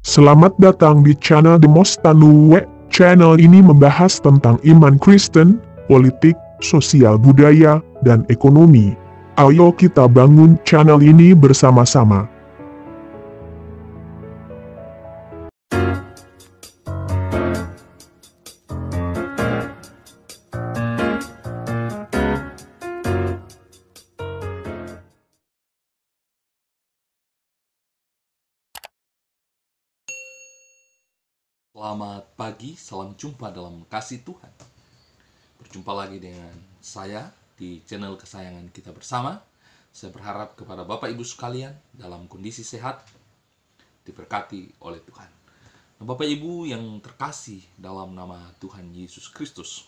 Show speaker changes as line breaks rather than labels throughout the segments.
Selamat datang di channel Most Tanuwe. Channel ini membahas tentang iman Kristen, politik, sosial budaya, dan ekonomi. Ayo kita bangun channel ini bersama-sama. Selamat pagi, salam jumpa dalam kasih Tuhan. Berjumpa lagi dengan saya di channel kesayangan kita bersama. Saya berharap kepada Bapak Ibu sekalian dalam kondisi sehat, diberkati oleh Tuhan. Nah, Bapak Ibu yang terkasih dalam nama Tuhan Yesus Kristus.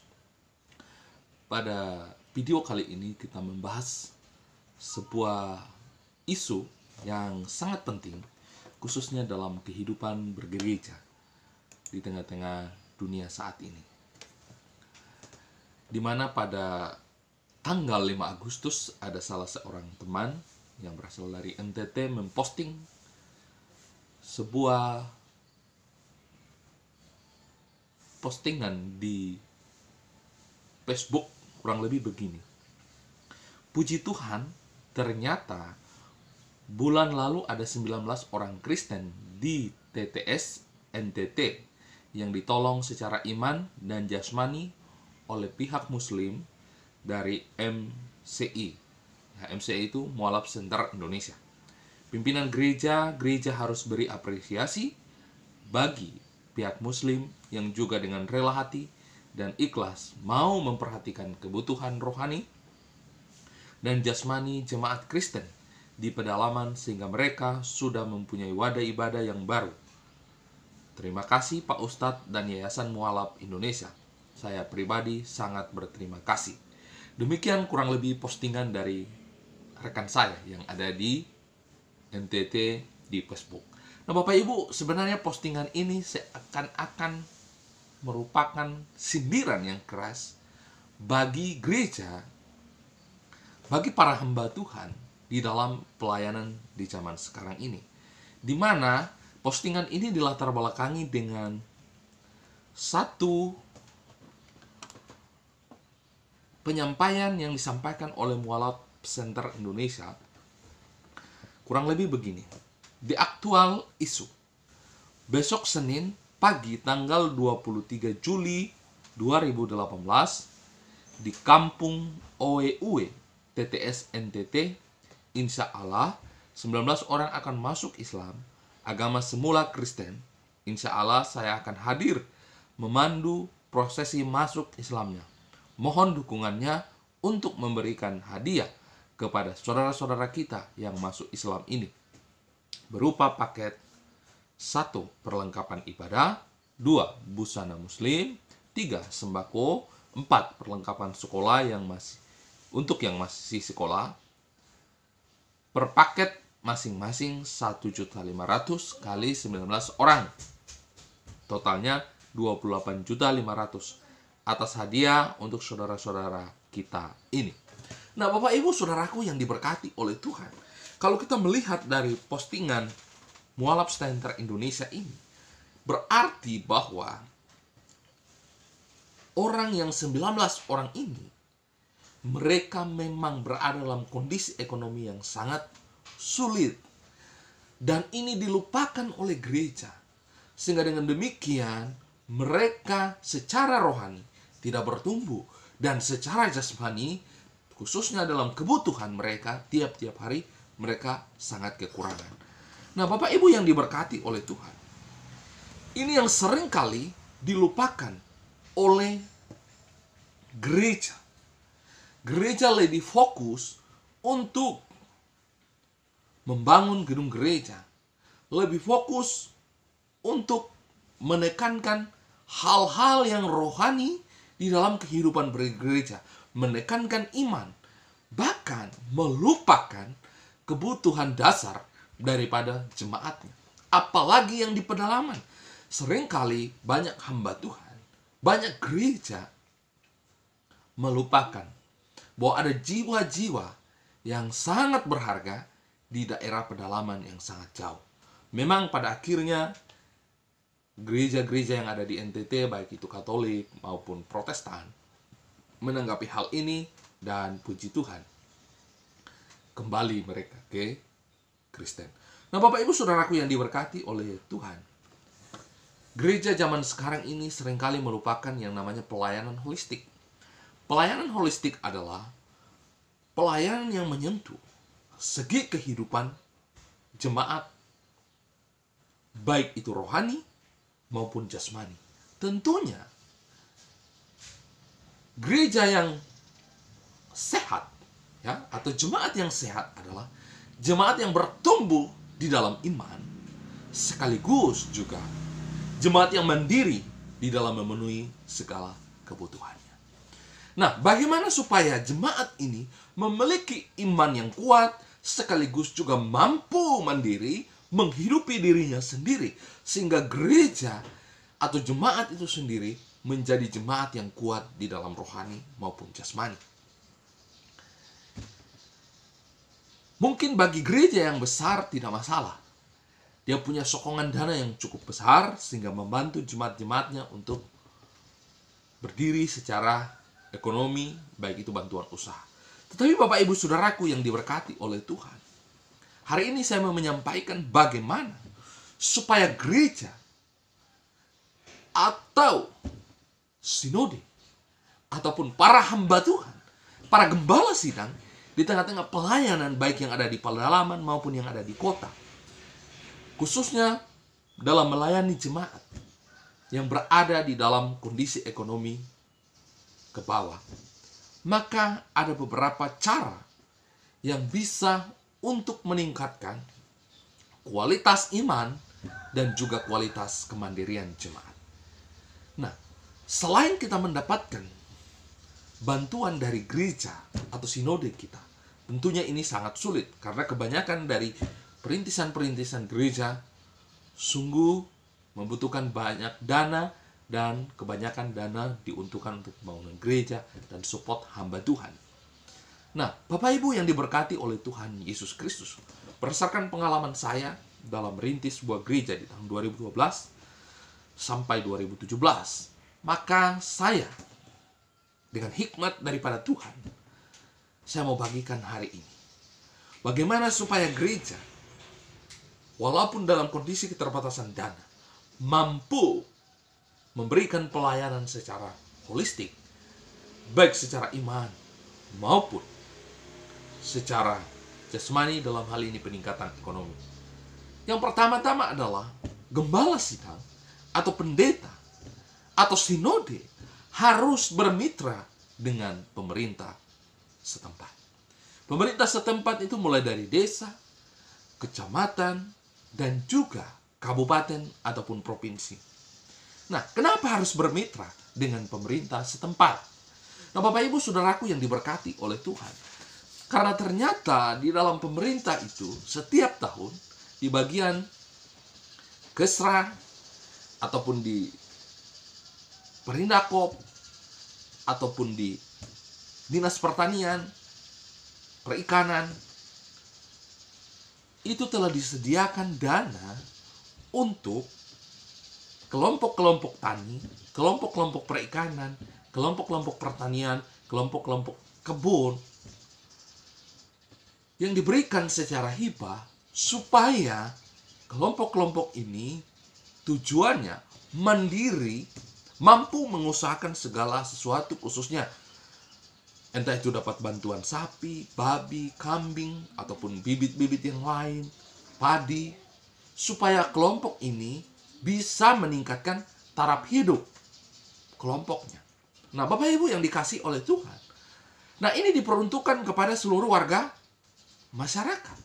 Pada video kali ini kita membahas sebuah isu yang sangat penting khususnya dalam kehidupan bergereja di tengah-tengah dunia saat ini. di mana pada tanggal 5 Agustus ada salah seorang teman yang berasal dari NTT memposting sebuah postingan di Facebook kurang lebih begini. Puji Tuhan, ternyata bulan lalu ada 19 orang Kristen di TTS NTT yang ditolong secara iman dan jasmani oleh pihak muslim dari MCI. Ya, MCI itu Mualaf Center Indonesia. Pimpinan gereja, gereja harus beri apresiasi bagi pihak muslim yang juga dengan rela hati dan ikhlas mau memperhatikan kebutuhan rohani dan jasmani jemaat Kristen di pedalaman sehingga mereka sudah mempunyai wadah ibadah yang baru Terima kasih Pak Ustadz dan Yayasan Mualaf Indonesia. Saya pribadi sangat berterima kasih. Demikian kurang lebih postingan dari rekan saya yang ada di NTT di Facebook. Nah Bapak Ibu, sebenarnya postingan ini seakan-akan merupakan sindiran yang keras bagi gereja, bagi para hamba Tuhan di dalam pelayanan di zaman sekarang ini. Di mana Postingan ini dilatar belakangi dengan satu penyampaian yang disampaikan oleh Mualaf Center Indonesia kurang lebih begini. Di aktual isu, besok Senin pagi tanggal 23 Juli 2018 di Kampung OEUE TTS NTT, insya Allah 19 orang akan masuk Islam agama semula Kristen, insya Allah saya akan hadir memandu prosesi masuk Islamnya. Mohon dukungannya untuk memberikan hadiah kepada saudara-saudara kita yang masuk Islam ini. Berupa paket 1. Perlengkapan ibadah dua Busana muslim tiga Sembako empat Perlengkapan sekolah yang masih untuk yang masih sekolah per paket masing-masing 1.500 kali 19 orang. Totalnya 28.500 atas hadiah untuk saudara-saudara kita ini. Nah, Bapak Ibu, saudaraku yang diberkati oleh Tuhan, kalau kita melihat dari postingan Mualaf Center Indonesia ini, berarti bahwa orang yang 19 orang ini mereka memang berada dalam kondisi ekonomi yang sangat sulit. Dan ini dilupakan oleh gereja. Sehingga dengan demikian, mereka secara rohani tidak bertumbuh. Dan secara jasmani, khususnya dalam kebutuhan mereka, tiap-tiap hari mereka sangat kekurangan. Nah, Bapak Ibu yang diberkati oleh Tuhan. Ini yang sering kali dilupakan oleh gereja. Gereja lebih fokus untuk membangun gedung gereja, lebih fokus untuk menekankan hal-hal yang rohani di dalam kehidupan gereja, menekankan iman, bahkan melupakan kebutuhan dasar daripada jemaatnya. Apalagi yang di pedalaman. Seringkali banyak hamba Tuhan, banyak gereja melupakan bahwa ada jiwa-jiwa yang sangat berharga di daerah pedalaman yang sangat jauh. Memang pada akhirnya gereja-gereja yang ada di NTT baik itu Katolik maupun Protestan menanggapi hal ini dan puji Tuhan kembali mereka ke Kristen. Nah, Bapak Ibu Saudaraku yang diberkati oleh Tuhan. Gereja zaman sekarang ini seringkali merupakan yang namanya pelayanan holistik. Pelayanan holistik adalah pelayanan yang menyentuh segi kehidupan jemaat, baik itu rohani maupun jasmani. Tentunya, gereja yang sehat ya atau jemaat yang sehat adalah jemaat yang bertumbuh di dalam iman sekaligus juga jemaat yang mandiri di dalam memenuhi segala kebutuhannya. Nah, bagaimana supaya jemaat ini memiliki iman yang kuat, sekaligus juga mampu mandiri menghidupi dirinya sendiri sehingga gereja atau jemaat itu sendiri menjadi jemaat yang kuat di dalam rohani maupun jasmani. Mungkin bagi gereja yang besar tidak masalah. Dia punya sokongan dana yang cukup besar sehingga membantu jemaat-jemaatnya untuk berdiri secara ekonomi, baik itu bantuan usaha. Tetapi Bapak Ibu Saudaraku yang diberkati oleh Tuhan. Hari ini saya mau menyampaikan bagaimana supaya gereja atau sinode ataupun para hamba Tuhan, para gembala sidang di tengah-tengah pelayanan baik yang ada di pedalaman maupun yang ada di kota. Khususnya dalam melayani jemaat yang berada di dalam kondisi ekonomi ke bawah maka ada beberapa cara yang bisa untuk meningkatkan kualitas iman dan juga kualitas kemandirian jemaat. Nah, selain kita mendapatkan bantuan dari gereja atau sinode kita, tentunya ini sangat sulit karena kebanyakan dari perintisan-perintisan gereja sungguh membutuhkan banyak dana dan kebanyakan dana diuntukkan untuk pembangunan gereja dan support hamba Tuhan. Nah, Bapak Ibu yang diberkati oleh Tuhan Yesus Kristus, berdasarkan pengalaman saya dalam merintis sebuah gereja di tahun 2012 sampai 2017, maka saya dengan hikmat daripada Tuhan, saya mau bagikan hari ini. Bagaimana supaya gereja, walaupun dalam kondisi keterbatasan dana, mampu memberikan pelayanan secara holistik, baik secara iman maupun secara jasmani dalam hal ini peningkatan ekonomi. Yang pertama-tama adalah gembala sidang atau pendeta atau sinode harus bermitra dengan pemerintah setempat. Pemerintah setempat itu mulai dari desa, kecamatan, dan juga kabupaten ataupun provinsi Nah, kenapa harus bermitra dengan pemerintah setempat? Nah, Bapak Ibu Saudaraku yang diberkati oleh Tuhan. Karena ternyata di dalam pemerintah itu setiap tahun di bagian kesra ataupun di perindakop ataupun di dinas pertanian, perikanan itu telah disediakan dana untuk kelompok-kelompok tani, kelompok-kelompok perikanan, kelompok-kelompok pertanian, kelompok-kelompok kebun yang diberikan secara hibah supaya kelompok-kelompok ini tujuannya mandiri mampu mengusahakan segala sesuatu khususnya entah itu dapat bantuan sapi, babi, kambing ataupun bibit-bibit yang lain, padi supaya kelompok ini bisa meningkatkan taraf hidup kelompoknya. Nah, Bapak Ibu yang dikasih oleh Tuhan. Nah, ini diperuntukkan kepada seluruh warga masyarakat.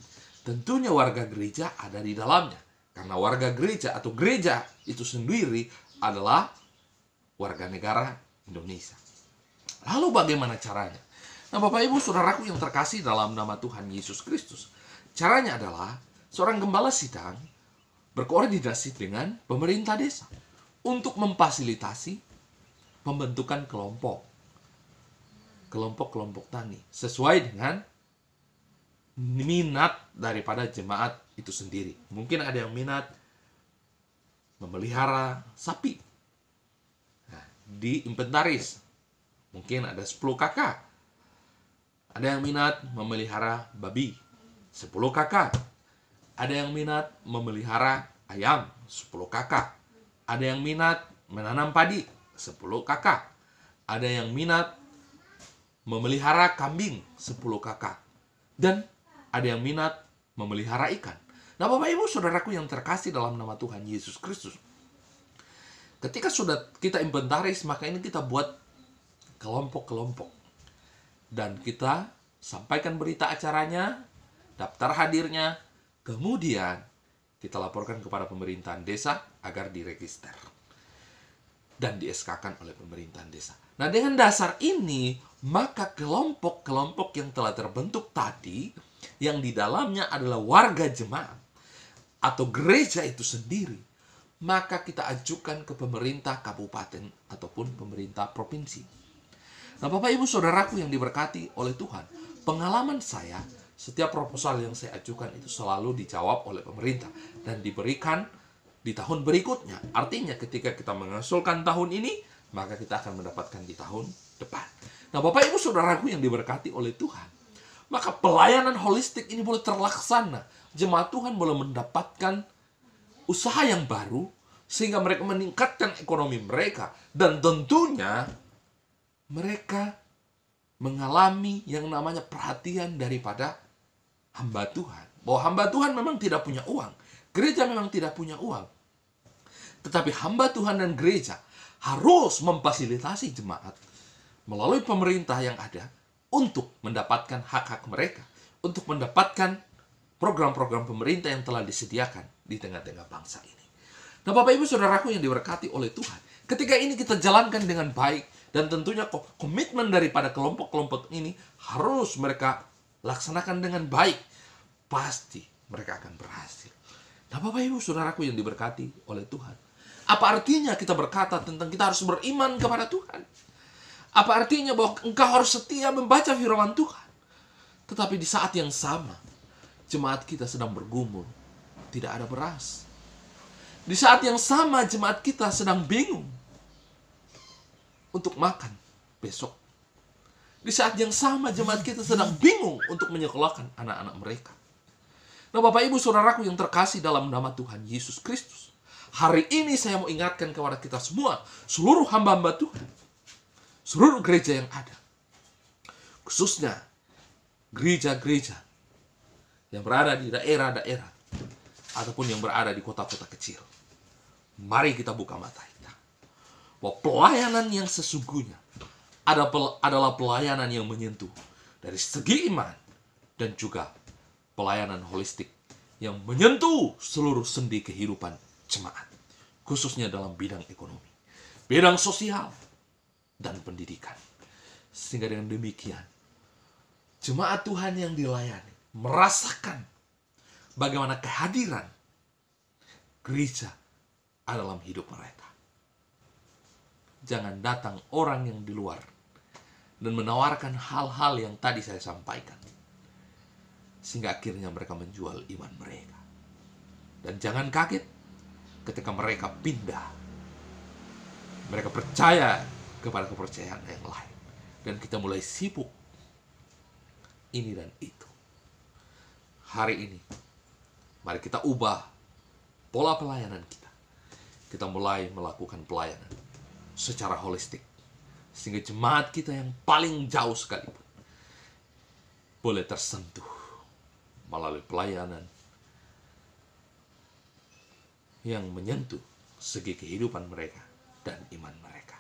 Tentunya warga gereja ada di dalamnya. Karena warga gereja atau gereja itu sendiri adalah warga negara Indonesia. Lalu bagaimana caranya? Nah, Bapak Ibu, Saudaraku yang terkasih dalam nama Tuhan Yesus Kristus. Caranya adalah seorang gembala sidang berkoordinasi dengan pemerintah desa untuk memfasilitasi pembentukan kelompok kelompok-kelompok tani sesuai dengan minat daripada jemaat itu sendiri. Mungkin ada yang minat memelihara sapi. Nah, di inventaris mungkin ada 10 kakak. Ada yang minat memelihara babi. 10 kakak ada yang minat memelihara ayam 10 kakak. Ada yang minat menanam padi 10 kakak. Ada yang minat memelihara kambing 10 kakak. Dan ada yang minat memelihara ikan. Nah Bapak Ibu Saudaraku yang terkasih dalam nama Tuhan Yesus Kristus. Ketika sudah kita inventaris maka ini kita buat kelompok-kelompok. Dan kita sampaikan berita acaranya, daftar hadirnya, Kemudian kita laporkan kepada pemerintahan desa agar diregister dan di SK-kan oleh pemerintahan desa. Nah, dengan dasar ini, maka kelompok-kelompok yang telah terbentuk tadi, yang di dalamnya adalah warga jemaat atau gereja itu sendiri, maka kita ajukan ke pemerintah kabupaten ataupun pemerintah provinsi. Nah, Bapak Ibu Saudaraku yang diberkati oleh Tuhan, pengalaman saya setiap proposal yang saya ajukan itu selalu dijawab oleh pemerintah dan diberikan di tahun berikutnya. Artinya ketika kita mengusulkan tahun ini, maka kita akan mendapatkan di tahun depan. Nah, Bapak Ibu Saudaraku yang diberkati oleh Tuhan, maka pelayanan holistik ini boleh terlaksana. Jemaat Tuhan boleh mendapatkan usaha yang baru sehingga mereka meningkatkan ekonomi mereka dan tentunya mereka mengalami yang namanya perhatian daripada hamba Tuhan. Bahwa hamba Tuhan memang tidak punya uang. Gereja memang tidak punya uang. Tetapi hamba Tuhan dan gereja harus memfasilitasi jemaat melalui pemerintah yang ada untuk mendapatkan hak-hak mereka, untuk mendapatkan program-program pemerintah yang telah disediakan di tengah-tengah bangsa ini. Nah, Bapak Ibu Saudaraku yang diberkati oleh Tuhan, ketika ini kita jalankan dengan baik dan tentunya komitmen daripada kelompok-kelompok ini harus mereka laksanakan dengan baik, pasti mereka akan berhasil. Nah, Bapak Ibu, saudaraku yang diberkati oleh Tuhan. Apa artinya kita berkata tentang kita harus beriman kepada Tuhan? Apa artinya bahwa engkau harus setia membaca firman Tuhan? Tetapi di saat yang sama, jemaat kita sedang bergumul, tidak ada beras. Di saat yang sama, jemaat kita sedang bingung untuk makan besok di saat yang sama jemaat kita sedang bingung untuk menyekolahkan anak-anak mereka. Nah Bapak Ibu Saudaraku yang terkasih dalam nama Tuhan Yesus Kristus. Hari ini saya mau ingatkan kepada kita semua, seluruh hamba-hamba Tuhan, seluruh gereja yang ada. Khususnya gereja-gereja yang berada di daerah-daerah ataupun yang berada di kota-kota kecil. Mari kita buka mata kita. Bahwa pelayanan yang sesungguhnya adalah pelayanan yang menyentuh dari segi iman dan juga pelayanan holistik yang menyentuh seluruh sendi kehidupan jemaat, khususnya dalam bidang ekonomi, bidang sosial, dan pendidikan. Sehingga dengan demikian, jemaat Tuhan yang dilayani merasakan bagaimana kehadiran gereja dalam hidup mereka. Jangan datang orang yang di luar dan menawarkan hal-hal yang tadi saya sampaikan. Sehingga akhirnya mereka menjual iman mereka. Dan jangan kaget ketika mereka pindah. Mereka percaya kepada kepercayaan yang lain. Dan kita mulai sibuk ini dan itu. Hari ini, mari kita ubah pola pelayanan kita. Kita mulai melakukan pelayanan secara holistik sehingga jemaat kita yang paling jauh sekalipun boleh tersentuh melalui pelayanan yang menyentuh segi kehidupan mereka dan iman mereka.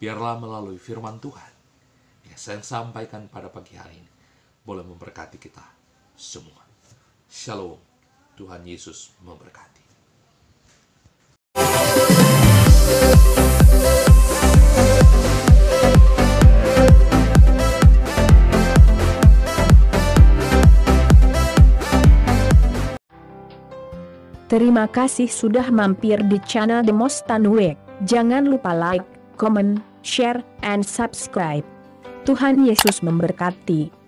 Biarlah melalui firman Tuhan yang saya sampaikan pada pagi hari ini boleh memberkati kita semua. Shalom, Tuhan Yesus memberkati. Terima kasih sudah mampir di channel Demos Tanwek. Jangan lupa like, comment, share, and subscribe. Tuhan Yesus memberkati.